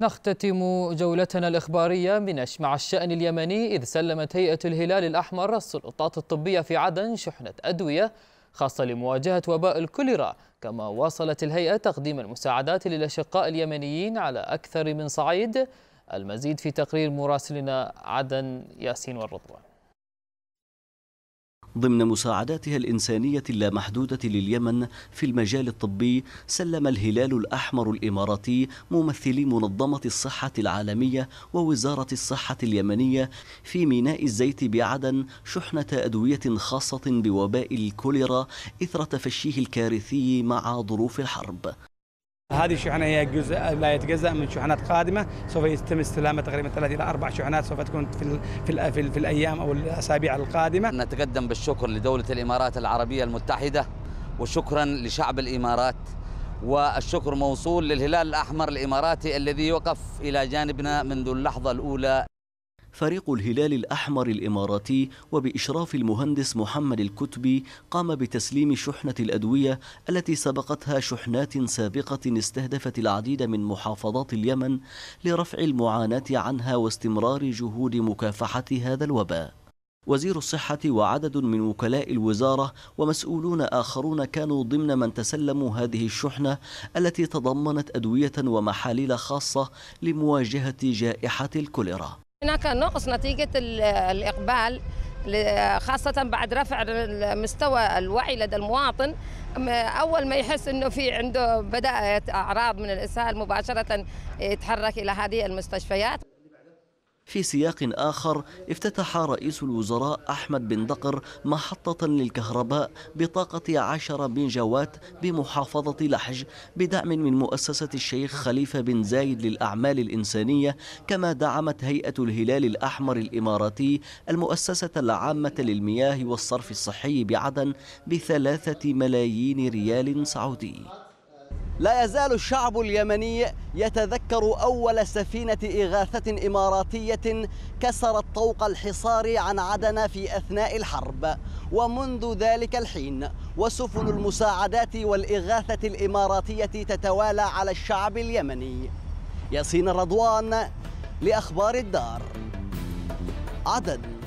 نختتم جولتنا الإخبارية من مع الشأن اليمني إذ سلمت هيئة الهلال الأحمر السلطات الطبية في عدن شحنة أدوية خاصة لمواجهة وباء الكوليرا كما واصلت الهيئة تقديم المساعدات للأشقاء اليمنيين على أكثر من صعيد المزيد في تقرير مراسلنا عدن ياسين والرضوان ضمن مساعداتها الإنسانية اللامحدودة لليمن في المجال الطبي سلم الهلال الأحمر الإماراتي ممثلي منظمة الصحة العالمية ووزارة الصحة اليمنية في ميناء الزيت بعدن شحنة أدوية خاصة بوباء الكوليرا إثر تفشيه الكارثي مع ظروف الحرب هذه الشحنة هي جزء لا يتجزأ من شحنات قادمة سوف يتم استلامها تقريبا ثلاث إلى أربع شحنات سوف تكون في, في, في, في الأيام أو الأسابيع القادمة نتقدم بالشكر لدولة الإمارات العربية المتحدة وشكرا لشعب الإمارات والشكر موصول للهلال الأحمر الإماراتي الذي وقف إلى جانبنا منذ اللحظة الأولى فريق الهلال الأحمر الإماراتي وبإشراف المهندس محمد الكتبي قام بتسليم شحنة الأدوية التي سبقتها شحنات سابقة استهدفت العديد من محافظات اليمن لرفع المعاناة عنها واستمرار جهود مكافحة هذا الوباء وزير الصحة وعدد من وكلاء الوزارة ومسؤولون آخرون كانوا ضمن من تسلموا هذه الشحنة التي تضمنت أدوية ومحاليل خاصة لمواجهة جائحة الكوليرا هناك نقص نتيجة الإقبال خاصة بعد رفع مستوى الوعي لدى المواطن أول ما يحس أنه في عنده بدأت أعراض من الإسهال مباشرة يتحرك إلى هذه المستشفيات في سياق آخر افتتح رئيس الوزراء أحمد بن دقر محطة للكهرباء بطاقة عشر جوات بمحافظة لحج بدعم من مؤسسة الشيخ خليفة بن زايد للأعمال الإنسانية كما دعمت هيئة الهلال الأحمر الإماراتي المؤسسة العامة للمياه والصرف الصحي بعدن بثلاثة ملايين ريال سعودي لا يزال الشعب اليمني يتذكر أول سفينة إغاثة إماراتية كسرت طوق الحصار عن عدن في أثناء الحرب ومنذ ذلك الحين وسفن المساعدات والإغاثة الإماراتية تتوالى على الشعب اليمني ياسين رضوان لأخبار الدار عدن